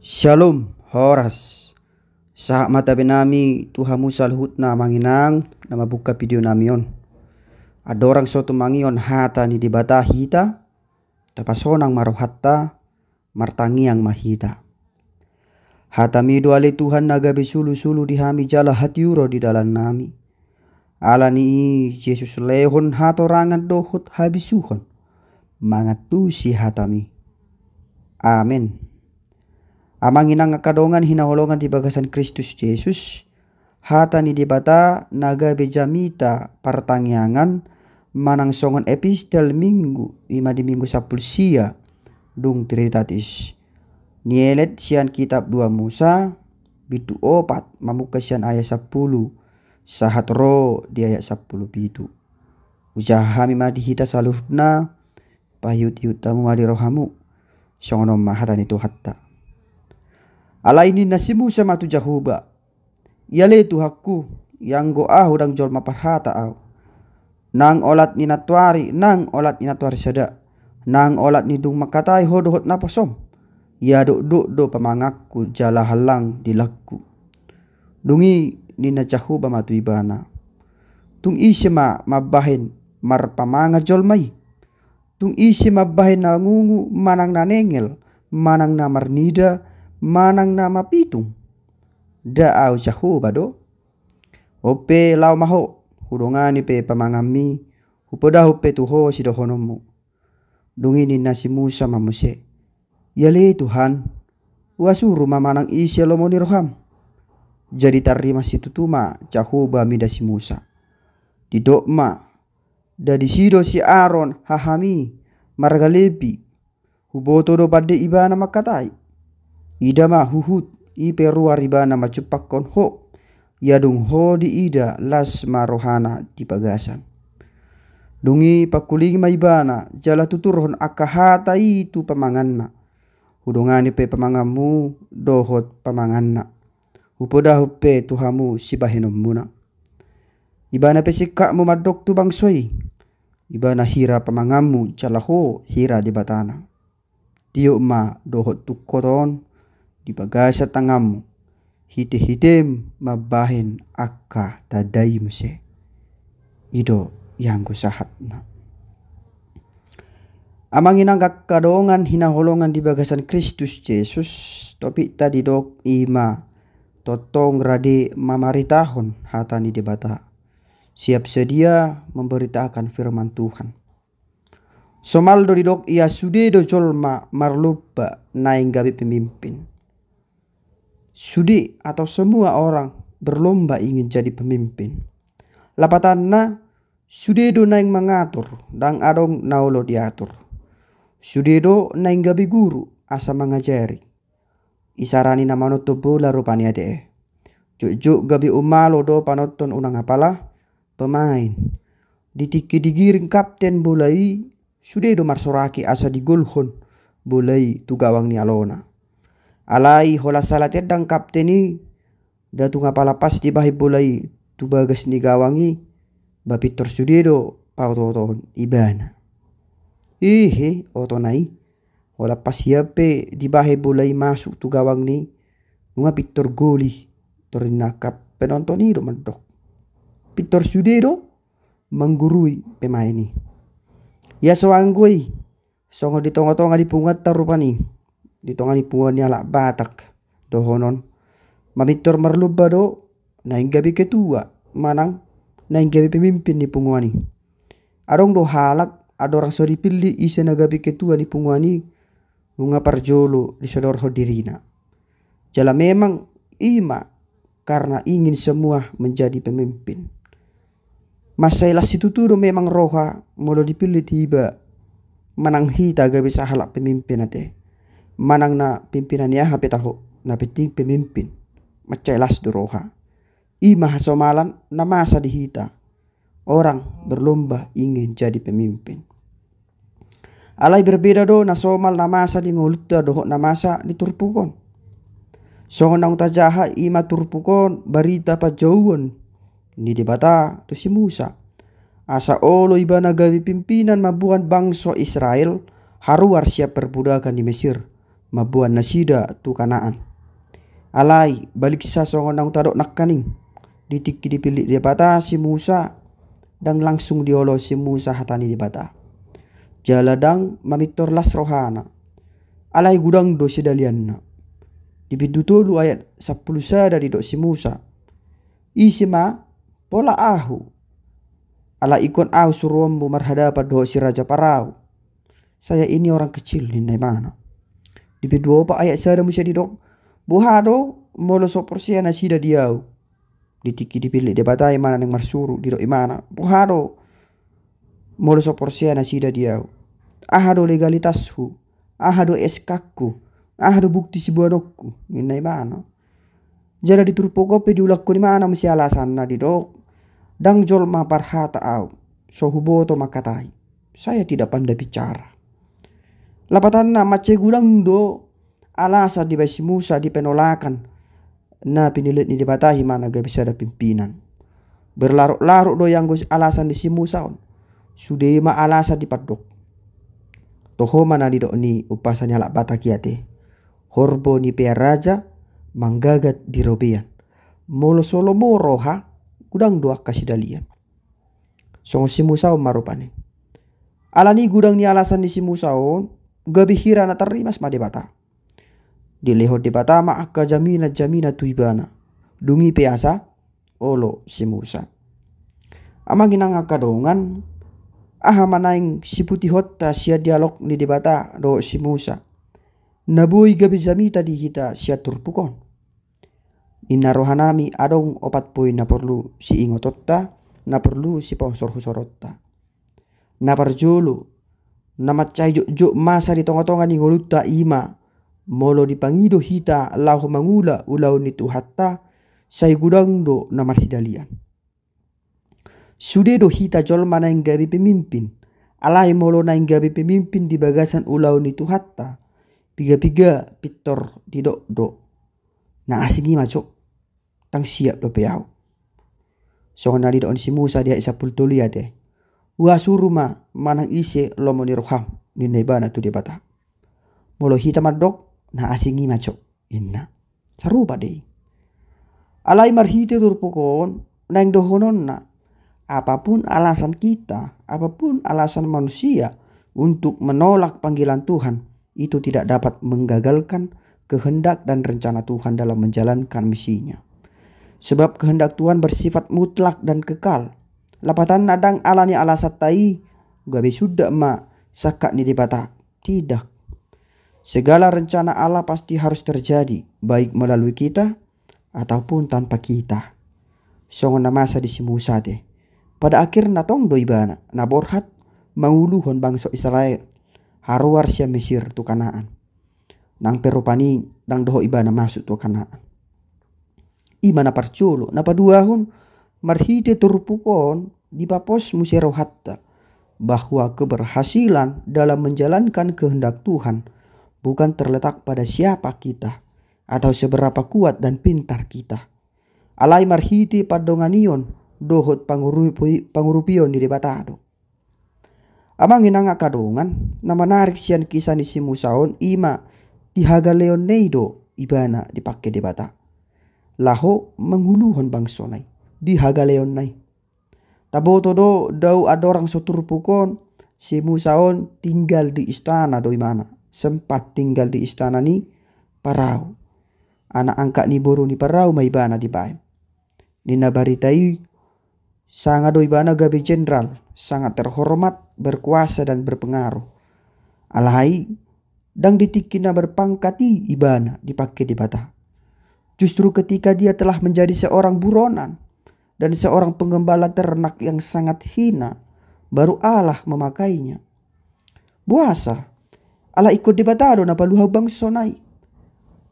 Shalom Horas Sahak mata benami Musa luhut na manginang Nama buka video namion Adorang soto mangion hata ni dibata hita Tapasonang martangi Martangiang mahita Hata mi le Tuhan naga besulu-sulu dihami jala hatiuro di dalam nami alani ni Yesus lehon hatorangan dohut habisuhon mangatusi si hatami Amin. Amang inang kadongan hinaholongan di bagasan Kristus Yesus. Hata ni di bata naga bejamita manang songon epistel minggu ima di minggu sapulsia dung tiritatis. Nielet sian kitab dua Musa bitu opat mamuka sian ayat sepuluh sahat ro di ayat sepuluh bitu. Ujaha madi dihita saluhna pahiyut yutamu madi rohamu. Songonom mahatani tuhatta. hatta ala ini nasibu sama tu jahuba le tu hakku yang go ahu dang jol maparhata au nang olat ni natuari nang olat ni natuari sada nang olat ni dung makatai hodohot napasom ia ya duk duk do pamangakku jala halang di laku. dungi ni na jahuba matu ibana tung ma mabahin mar pamanga jol mai tung mabahin bahin ngungu manang na nengel, manang na nida manang nama pitung da'au jahu bado ope lau maho hudongani pe pamangami hupoda hupe tuho sidohonomu dungi ni nasi Musa mamuse yale Tuhan wasuru mamanang isi lomoni roham jadi tarima ma cahu bami dasi Musa ma, dari sido si Aaron hahami margalepi huboto do iba nama katai. Ida idama huhut i perua nama macupak kon ho yadung ho di ida las marohana di pagasan dungi pakuling maibana jala tuturhon akahata itu pamanganna hudungani pe pamangamu dohot pamanganna upoda hupe tuhamu si muna ibana pe mu madok tu bangsoi ibana hira pamangamu jala ho hira di batana Dio ma dohot koton di bagasa tangamu hide-hide mabahin akka tadai muse ido yang sahat na Amangin inang kadongan hina holongan di bagasan Kristus Yesus tapi tadi dok ima totong radi mamaritahon hatani debata siap sedia memberitakan firman Tuhan Somal dok ia sude do colma marlupa naing gabi pemimpin sudi atau semua orang berlomba ingin jadi pemimpin. Lapatanna do naing mengatur dan adong naulo diatur. do naing gabi guru asa mengajari. Isarani nama manuto bola ade. de. Jujuk gabi umalo do panoton unang apalah pemain. Ditiki digiring kapten bolai do marsoraki asa digolhon bolai tugawang ni alona alai hola salatet ya, dang kapteni datu lapas di bahi bulai tu bagas ni gawangi bapitor pauto pautoton ibana ihe otonai hola pas yape di bahi bulai masuk tu gawang ni nga pitor goli torinakap penonton ido mentok pitor Sudiro menggurui pemain ini ya soanggui songo ditongo-tongo pungat tarupani di tongani puan ala batak dohonon mamitor marluba do naing gabi ketua manang naing gabi pemimpin di punguani adong do halak orang sori dipilih isa na gabi ketua di punguani ngunga parjolo di sodor hodirina jala memang ima karena ingin semua menjadi pemimpin Masailah situ tuh memang roha mau dipilih tiba manang hita gabi sahalak pemimpin ateh manang na pimpinan niya hapit ako napiting pimimpin macelas duroha I mahasomalan na masa dihita orang berlomba ingin jadi pemimpin alai berbeda do na somal na masa di ngulut da doho na masa di turpukon songon nang tajaha ima turpukon berita pa jauhon ni debata to si Musa asa olo iba na gawi pimpinan mabuan bangso Israel haruar siap perbudakan di Mesir mabuan nasida tu kanaan. Alai balik sa songon ng tarok kening. Ditik dipili di bata si Musa. dan langsung diolo si Musa hatani di bata. Jaladang mamitor las rohana. Alai gudang do si dalian na. Dipidutulu ayat sa dari do si Musa. Isima pola ahu. Ala ikon ahu suruambu marhadapat do si Raja Parau. Saya ini orang kecil, ini mana. Di dua pa ayat sada musia didok buhado molo so porsia na sida diau di dipilih di batai mana neng marsuru dok imana buhado molo so porsia na sida diau ahado legalitasku ahado eskaku ahado bukti si buanokku, nina imana jadi diturpogope diulakku di mana musya alasan na dok, dang jol ma parhata au so hubo to makatai saya tidak pandai bicara lapatan na gulang do alasan di basi Musa di penolakan na pinilit ni dibatahi mana gak bisa ada pimpinan. Berlarut-larut do yang gus alasan di si Musa on. ma alasan di padok. Toho mana di dok ni upasanya lak bata kiate. Horbo ni pia raja manggagat di robean. Molo solo moroha gudang dua kasih dalian. Songo si Musa on marupane. Alani gudang ni alasan di si Musa on gabihira na tarimas ma debata debata, ma akka jamina jamina tuibana dungi peasa olo si Musa amang akka dongan. aha manaing si putihot ta sia dialog ni debata do si Musa nabuy gabi jamita di kita sia turpukon Inarohanami adong opat poin na perlu si ingototta na perlu si pausor husorotta na perjulu nama jok juk masa di tonga-tonga ni ngoluta ima molo di pangido hita lau mangula ulau tu hatta sai gudang do nama sidalian sude do hita jol mana yang gabi pemimpin alai molo na yang gabi pemimpin di bagasan ulau tu hatta piga-piga pitor di doh do na asini macok tang siap do peau so nari di on si Musa dia tuli pultulia deh wasuruma manang ise lomo ni roham ni nebana tu dia bata molo hita madok na asingi macok inna saru pade alai marhite turpokon nang dohonon na apapun alasan kita apapun alasan manusia untuk menolak panggilan Tuhan itu tidak dapat menggagalkan kehendak dan rencana Tuhan dalam menjalankan misinya. Sebab kehendak Tuhan bersifat mutlak dan kekal, lapatan nadang alani ala satai gabe sudah ma sakat ni dipatah tidak segala rencana Allah pasti harus terjadi baik melalui kita ataupun tanpa kita songon na masa sate pada akhir natong doibana na borhat manguluhon bangsa Israel haruar sia Mesir tu kanaan nang perupani nang doho ibana masuk tu kanaan imana parculo napa dua hun marhite turpukon di papos muserohatta bahwa keberhasilan dalam menjalankan kehendak Tuhan bukan terletak pada siapa kita atau seberapa kuat dan pintar kita. Alai marhiti padonganion dohot pangurupi, pangurupion di debatado. Amang inanga kadongan nama narik sian kisah ni simusaon ima tihaga leon ibana dipakai debata. Laho menghuluhon bangsolai di hagaleon nai. Tabo todo dau ada orang sotur pukon si Musaon tinggal di istana doi mana. Sempat tinggal di istana ni parau. Anak angkat ni boru ni parau bana di baim. Nina baritai sangat doi bana gabe jenderal, sangat terhormat, berkuasa dan berpengaruh. Alahai dang ditikina berpangkati ibana dipakai di bata. Justru ketika dia telah menjadi seorang buronan, dan seorang penggembala ternak yang sangat hina, baru Allah memakainya. Buasa, Allah ikut dibatado na paluhaw bang sonai.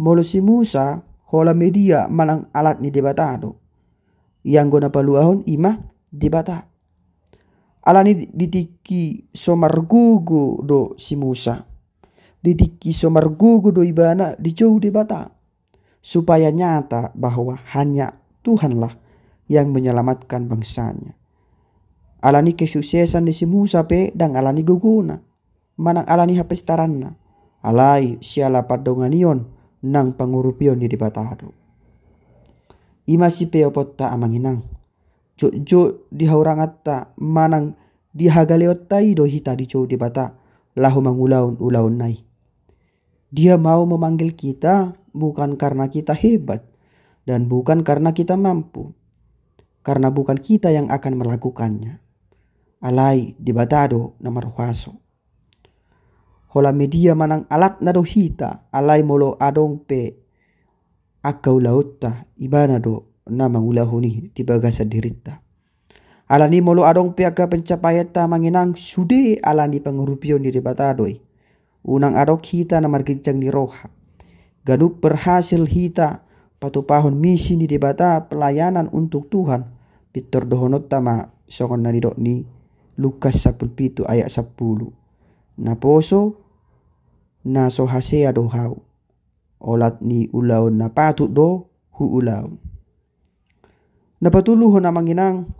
Molo Musa, hola media malang alat ni dibatado. Yang napa luahon ima dibata. Allah ni ditiki somargugu do si Musa. Ditiki somargugu do ibana dijauh dibata. Supaya nyata bahwa hanya Tuhanlah yang menyelamatkan bangsanya. Alani kesuksesan di si Musa pe dan alani guguna. Manang alani taranna. Alai siala padonganion nang pangurupion di batado. Ima si pe opotta amanginang. Jojo di haurangatta manang di hagaleottai do hita di cow di bata. Lahu mangulaun ulaun nai. Dia mau memanggil kita bukan karena kita hebat dan bukan karena kita mampu, karena bukan kita yang akan melakukannya. Alai dibatado na maruhaso. Hola media manang alat na hita alai molo adong pe akau lautta ibana do na mangulahuni tibaga sa dirita. Alani molo adong pe aga pencapayata manginang sude alani pengurupion di dibatadoy. Unang adok hita na margijang ni roha. Ganup berhasil hita patupahon misi di debata pelayanan untuk Tuhan dohonot tama Victor Dohonottama ni Lukas 17 ayat 10. Na poso na sohasea dohau. Olat ni ulaw na patuk do hu ulaw. Napatulu ho na manginang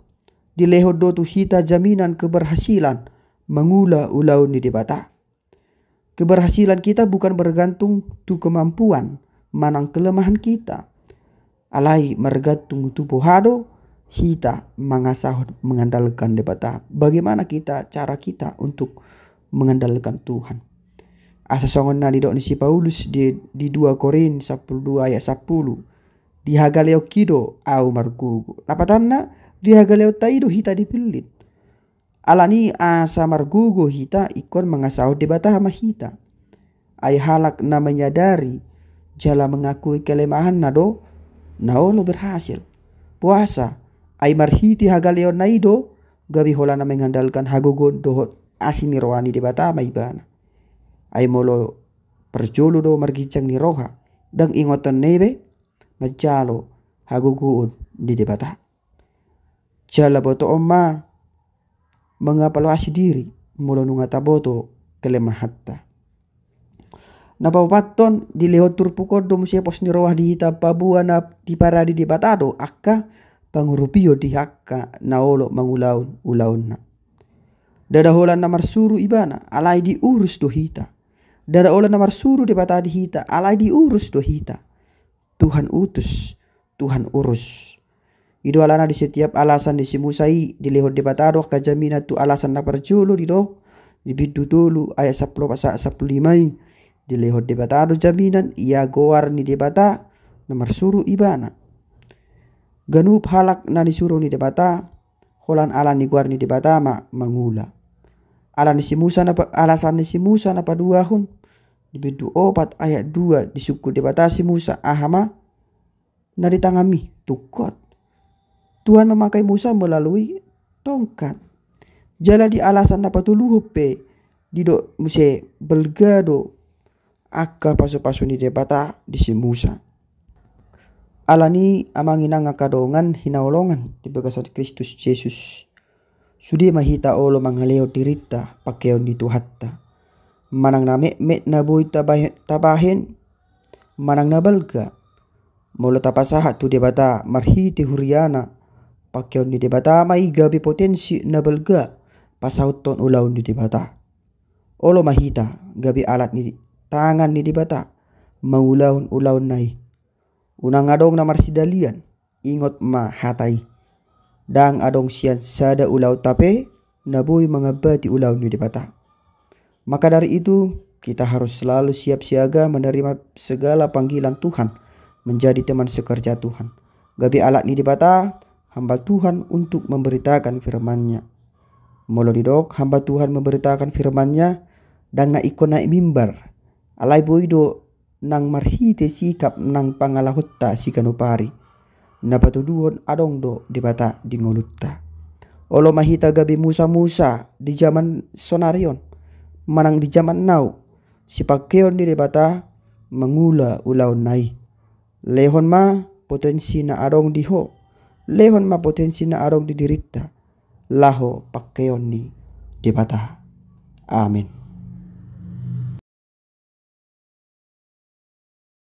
dilehod do tu tuhita jaminan keberhasilan mengula ulau ni debata. Keberhasilan kita bukan bergantung tu kemampuan, manang kelemahan kita. Alai mergantung tu pohado, kita mengasah mengandalkan debata. bagaimana kita cara kita untuk mengandalkan Tuhan. Asa songonna di si Paulus di, di 2 Korin 12 ayat 10. Dihagaleo kido au margugu. Lapatanna dihagaleo taido hita dipilit. Alani asa margugu hita ikon mengasah debata sama hita. Ay halak na menyadari jala mengakui kelemahan nado naolo berhasil. Puasa Aimar hiti hagaleo naido gabi holana mengandalkan hagogo dohot rohani di batama maiban. Aimolo perjolo do margicang niroha, dang ingoton nebe majalo hagogo di debata. Jala boto oma mengapalo lo asi diri molo nungata boto kelemahatta. paton di leho turpuko do musia pos ni di hitap pabuana di paradi di batado akka pangurupio di hakka na olo mangulaun ulaunna. Dada hola na marsuru ibana alai di urus do Dada hola na marsuru di bata di alai di urus do Tuhan utus, Tuhan urus. Ido alana di setiap alasan di simusai di lehot di batado kajamina tu alasan na perjulu di doh di bidu dulu ayat saplo pasal saplo limai di lehot di batado jaminan ia goar ni di bata nomor suru ibana Ganu halak nani suruh ni debata holan alan ni guar ni debata ma mangula. Alan si Musa napa alasan si Musa napa dua hun di pintu opat ayat dua di suku debata si Musa ahama nadi tangami tukot. Tuhan memakai Musa melalui tongkat. Jala di alasan napa tuluhu di do Musa belgado akka pasu-pasu ni debata di si Musa alani amanginang akadongan hinaulongan di bagasan Kristus Yesus. Sudi mahita olo mangaleo dirita pakeon di Tuhatta. Manang name met nabui tabahin, tabahin manang nabalga. Molo tapasaha tu debata marhiti huriana pakeon di debata mai gabi potensi nabalga pasauton ulaun di debata. Olo mahita gabi alat ni tangan ni debata maulaun ulaun nai Unang adong na marsidalian, ingot mahatay. Dang adong siyan sada ulaw tape, naboy mga bati ulaw ni dipata. Maka dari itu, kita harus selalu siap siaga menerima segala panggilan Tuhan, menjadi teman sekerja Tuhan. Gabi alat ni dipata, hamba Tuhan untuk memberitakan firman-Nya. Molodidok, hamba Tuhan memberitakan firman-Nya, dan na ikon naik mimbar. Alai boido nang marhite sikap nang pangalahutta sikanupari. adong do di bata di ngolutta. Olo mahita gabi Musa-Musa di zaman sonarion. Manang di zaman nau. pakeon di bata mengula ulau nai. Lehon ma potensi na adong diho. Lehon ma potensi na adong di didirita. Laho pakeon ni di bata. Amin.